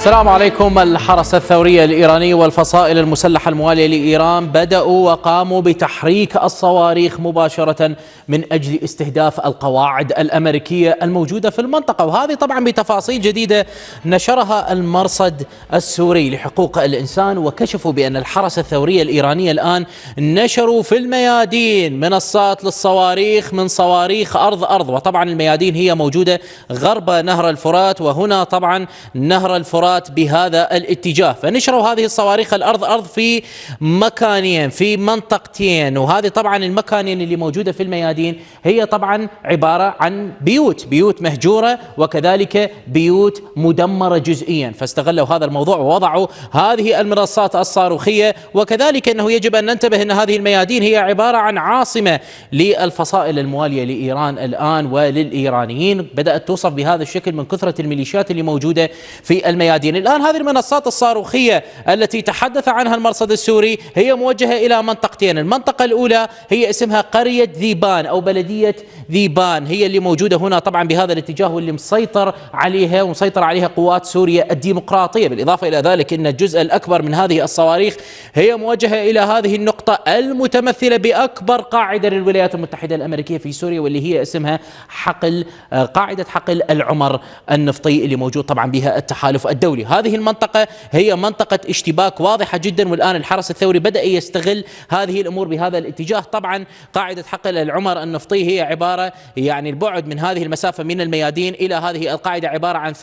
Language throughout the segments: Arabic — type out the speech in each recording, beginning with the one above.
السلام عليكم الحرس الثوري الإيراني والفصائل المسلحة الموالية لإيران بدأوا وقاموا بتحريك الصواريخ مباشرة من أجل استهداف القواعد الأمريكية الموجودة في المنطقة وهذه طبعا بتفاصيل جديدة نشرها المرصد السوري لحقوق الإنسان وكشفوا بأن الحرس الثوري الإيراني الآن نشروا في الميادين منصات للصواريخ من صواريخ أرض أرض وطبعا الميادين هي موجودة غرب نهر الفرات وهنا طبعا نهر الفرات السيارات بهذا الاتجاه فنشروا هذه الصواريخ الأرض أرض في مكانين في منطقتين وهذه طبعا المكانين اللي موجودة في الميادين هي طبعا عبارة عن بيوت بيوت مهجورة وكذلك بيوت مدمرة جزئيا فاستغلوا هذا الموضوع ووضعوا هذه المنصات الصاروخية وكذلك أنه يجب أن ننتبه أن هذه الميادين هي عبارة عن عاصمة للفصائل الموالية لإيران الآن وللإيرانيين بدأت توصف بهذا الشكل من كثرة الميليشيات اللي موجودة في الميادين الميادين الآن هذه المنصات الصاروخية التي تحدث عنها المرصد السوري هي موجهة إلى منطقتين المنطقة الأولى هي اسمها قرية ذيبان أو بلدية ذيبان هي اللي موجودة هنا طبعا بهذا الاتجاه واللي مسيطر عليها ومسيطر عليها قوات سوريا الديمقراطية بالإضافة إلى ذلك أن الجزء الأكبر من هذه الصواريخ هي موجهة إلى هذه النقطة المتمثلة بأكبر قاعدة للولايات المتحدة الأمريكية في سوريا واللي هي اسمها حقل آه، قاعدة حقل العمر النفطي اللي موجود طبعا بها التحالف الدولي الثوري هذه المنطقة هي منطقة اشتباك واضحة جدا والآن الحرس الثوري بدأ يستغل هذه الأمور بهذا الاتجاه طبعا قاعدة حقل العمر النفطي هي عبارة يعني البعد من هذه المسافة من الميادين إلى هذه القاعدة عبارة عن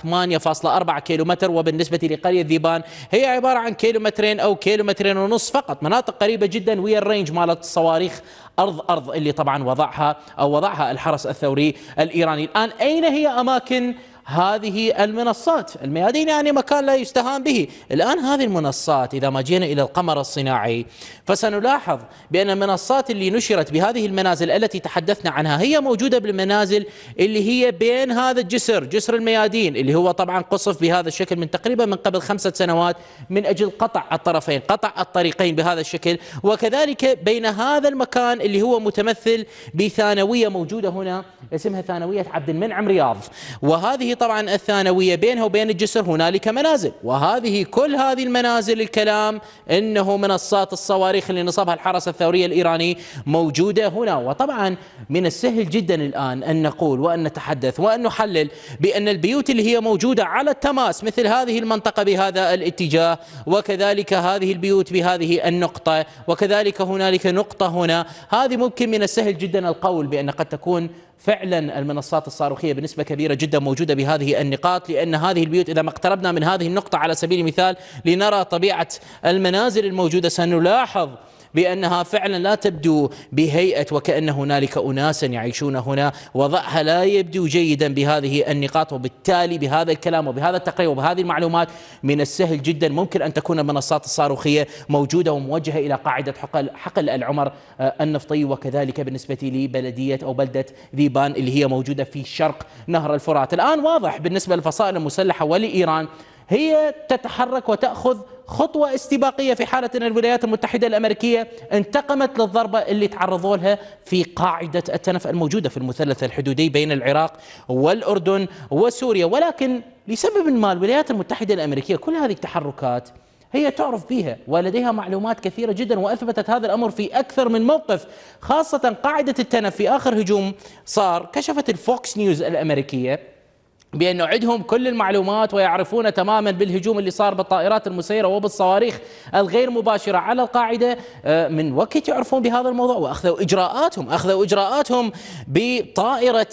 8.4 كيلومتر وبالنسبة لقرية ذيبان هي عبارة عن كيلومترين أو كيلومترين ونص فقط مناطق قريبة جدا ويا الرينج مالت الصواريخ أرض أرض اللي طبعا وضعها أو وضعها الحرس الثوري الإيراني الآن أين هي أماكن هذه المنصات الميادين يعني مكان لا يستهان به الآن هذه المنصات إذا ما جينا إلى القمر الصناعي فسنلاحظ بأن المنصات اللي نشرت بهذه المنازل التي تحدثنا عنها هي موجودة بالمنازل اللي هي بين هذا الجسر جسر الميادين اللي هو طبعا قصف بهذا الشكل من تقريبا من قبل خمسة سنوات من أجل قطع الطرفين قطع الطريقين بهذا الشكل وكذلك بين هذا المكان اللي هو متمثل بثانوية موجودة هنا اسمها ثانوية عبد المنعم رياض وهذه طبعا الثانوية بينها وبين الجسر هنالك منازل وهذه كل هذه المنازل الكلام أنه منصات الصواريخ اللي نصبها الحرس الثوري الإيراني موجودة هنا وطبعا من السهل جدا الآن أن نقول وأن نتحدث وأن نحلل بأن البيوت اللي هي موجودة على التماس مثل هذه المنطقة بهذا الاتجاه وكذلك هذه البيوت بهذه النقطة وكذلك هنالك نقطة هنا هذه ممكن من السهل جدا القول بأن قد تكون فعلا المنصات الصاروخيه بنسبه كبيره جدا موجوده بهذه النقاط لان هذه البيوت اذا ما اقتربنا من هذه النقطه على سبيل المثال لنرى طبيعه المنازل الموجوده سنلاحظ بأنها فعلا لا تبدو بهيئة وكأن هنالك أناسا يعيشون هنا وضعها لا يبدو جيدا بهذه النقاط وبالتالي بهذا الكلام وبهذا التقرير وبهذه المعلومات من السهل جدا ممكن أن تكون المنصات الصاروخية موجودة وموجهة إلى قاعدة حقل, حقل العمر آه، النفطي وكذلك بالنسبة لبلدية أو بلدة ذيبان اللي هي موجودة في شرق نهر الفرات الآن واضح بالنسبة للفصائل المسلحة ولإيران هي تتحرك وتأخذ خطوة استباقية في حالة أن الولايات المتحدة الأمريكية انتقمت للضربة اللي تعرضوا لها في قاعدة التنف الموجودة في المثلث الحدودي بين العراق والأردن وسوريا ولكن لسبب ما الولايات المتحدة الأمريكية كل هذه التحركات هي تعرف بها ولديها معلومات كثيرة جدا وأثبتت هذا الأمر في أكثر من موقف خاصة قاعدة التنف في آخر هجوم صار كشفت الفوكس نيوز الأمريكية بأن عندهم كل المعلومات ويعرفون تماما بالهجوم اللي صار بالطائرات المسيرة وبالصواريخ الغير مباشرة على القاعدة آه، من وقت يعرفون بهذا الموضوع وأخذوا إجراءاتهم أخذوا إجراءاتهم بطائرة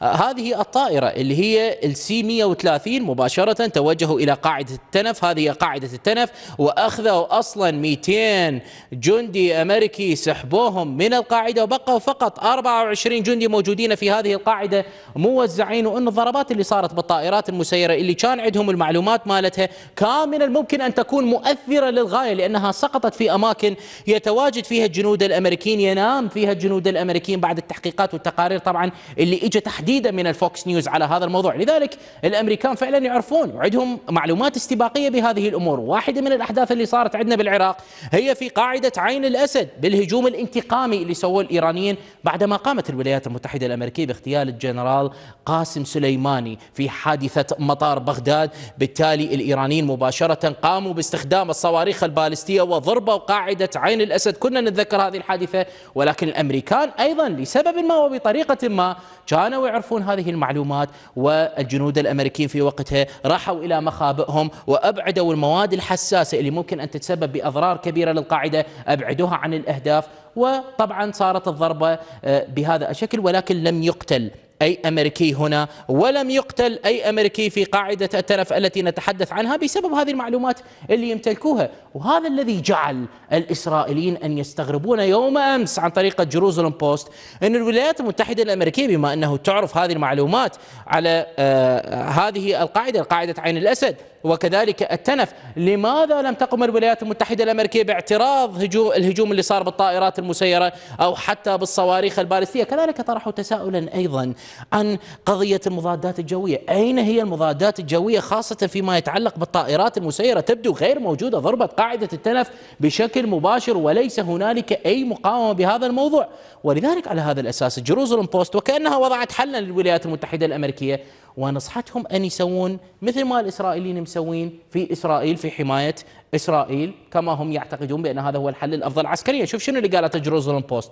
هذه الطائرة اللي هي السي 130 مباشرة توجهوا إلى قاعدة التنف هذه قاعدة التنف وأخذوا أصلا 200 جندي أمريكي سحبوهم من القاعدة وبقوا فقط 24 جندي موجودين في هذه القاعدة موزعين وأن الضربات اللي صارت بالطائرات المسيرة اللي كان عندهم المعلومات مالتها كان من الممكن أن تكون مؤثرة للغاية لأنها سقطت في أماكن يتواجد فيها الجنود الأمريكيين ينام فيها الجنود الأمريكيين بعد التحقيقات والتقارير طبعا اللي إجت تحديد جديده من الفوكس نيوز على هذا الموضوع لذلك الأمريكان فعلا يعرفون وعندهم معلومات استباقية بهذه الأمور واحدة من الأحداث اللي صارت عندنا بالعراق هي في قاعدة عين الأسد بالهجوم الانتقامي اللي سووه الإيرانيين بعدما قامت الولايات المتحدة الأمريكية باغتيال الجنرال قاسم سليماني في حادثة مطار بغداد بالتالي الإيرانيين مباشرة قاموا باستخدام الصواريخ البالستية وضربوا قاعدة عين الأسد كنا نتذكر هذه الحادثة ولكن الأمريكان أيضا لسبب ما وبطريقة ما كانوا يعرفون هذه المعلومات والجنود الامريكيين في وقتها راحوا الى مخابئهم وابعدوا المواد الحساسه اللي ممكن ان تتسبب باضرار كبيره للقاعده ابعدوها عن الاهداف وطبعا صارت الضربه آه، بهذا الشكل ولكن لم يقتل أي أمريكي هنا ولم يقتل أي أمريكي في قاعدة الترف التي نتحدث عنها بسبب هذه المعلومات اللي يمتلكوها وهذا الذي جعل الإسرائيليين أن يستغربون يوم أمس عن طريق جيروزلم بوست أن الولايات المتحدة الأمريكية بما أنه تعرف هذه المعلومات على آه، هذه القاعدة القاعدة عين الأسد وكذلك التنف لماذا لم تقم الولايات المتحدة الأمريكية باعتراض هجوم الهجوم اللي صار بالطائرات المسيرة أو حتى بالصواريخ البالستية كذلك طرحوا تساؤلا أيضا عن قضية المضادات الجوية أين هي المضادات الجوية خاصة فيما يتعلق بالطائرات المسيرة تبدو غير موجودة ضربت قاعدة التنف بشكل مباشر وليس هنالك أي مقاومة بهذا الموضوع ولذلك على هذا الأساس جروزلم بوست وكأنها وضعت حلا للولايات المتحدة الأمريكية ونصحتهم أن يسوون مثل ما الإسرائيليين يسوين في إسرائيل في حماية إسرائيل كما هم يعتقدون بأن هذا هو الحل الأفضل عسكريا شوف شنو اللي قالته جروزلم بوست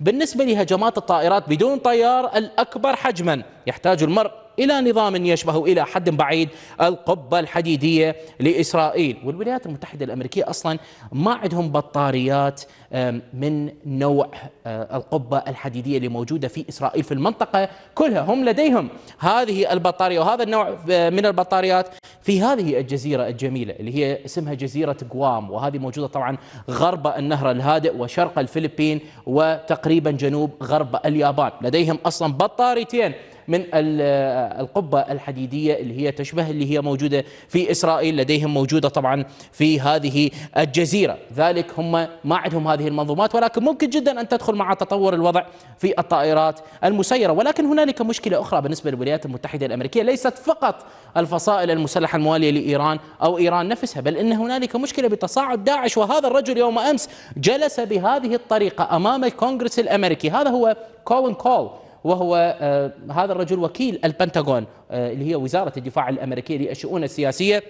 بالنسبة لهجمات الطائرات بدون طيار الأكبر حجما يحتاج المرء إلى نظام يشبه إلى حد بعيد القبة الحديدية لإسرائيل والولايات المتحدة الأمريكية أصلا ما عندهم بطاريات من نوع آه، القبة الحديدية اللي موجودة في إسرائيل في المنطقة كلها هم لديهم هذه البطارية وهذا النوع آه، من البطاريات في هذه الجزيرة الجميلة اللي هي اسمها جزيرة غوام وهذه موجودة طبعا غرب النهر الهادئ وشرق الفلبين وتقريبا جنوب غرب اليابان لديهم أصلا بطاريتين من القبة الحديدية اللي هي تشبه اللي هي موجودة في إسرائيل لديهم موجودة طبعا في هذه الجزيرة ذلك هم ما عندهم هذه المنظومات ولكن ممكن جدا أن تدخل مع تطور الوضع في الطائرات المسيرة ولكن هنالك مشكلة أخرى بالنسبة للولايات المتحدة الأمريكية ليست فقط الفصائل المسلحة الموالية لإيران أو إيران نفسها بل أن هنالك مشكلة بتصاعد داعش وهذا الرجل يوم أمس جلس بهذه الطريقة أمام الكونغرس الأمريكي هذا هو كولن كول وهو آه، هذا الرجل وكيل البنتاغون آه، اللي هي وزارة الدفاع الأمريكية للشؤون السياسية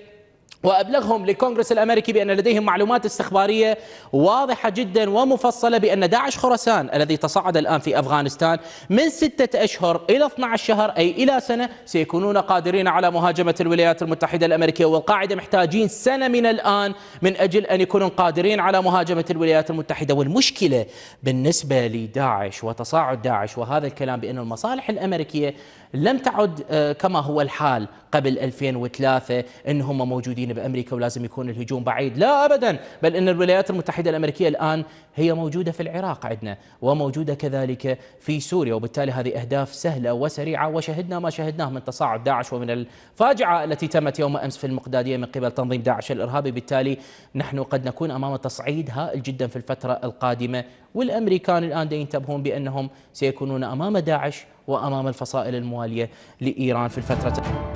وأبلغهم للكونغرس الأمريكي بأن لديهم معلومات استخبارية واضحة جدا ومفصلة بأن داعش خرسان الذي تصعد الآن في أفغانستان من ستة أشهر إلى 12 شهر أي إلى سنة سيكونون قادرين على مهاجمة الولايات المتحدة الأمريكية والقاعدة محتاجين سنة من الآن من أجل أن يكونوا قادرين على مهاجمة الولايات المتحدة والمشكلة بالنسبة لداعش وتصاعد داعش وهذا الكلام بأن المصالح الأمريكية لم تعد آه، كما هو الحال قبل 2003 أنهم موجودين العلاقتين بامريكا ولازم يكون الهجوم بعيد، لا ابدا، بل ان الولايات المتحده الامريكيه الان هي موجوده في العراق عندنا وموجوده كذلك في سوريا، وبالتالي هذه اهداف سهله وسريعه وشهدنا ما شهدناه من تصاعد داعش ومن الفاجعه التي تمت يوم امس في المقداديه من قبل تنظيم داعش الارهابي، بالتالي نحن قد نكون امام تصعيد هائل جدا في الفتره القادمه، والامريكان الان ينتبهون بانهم سيكونون امام داعش وامام الفصائل المواليه لايران في الفتره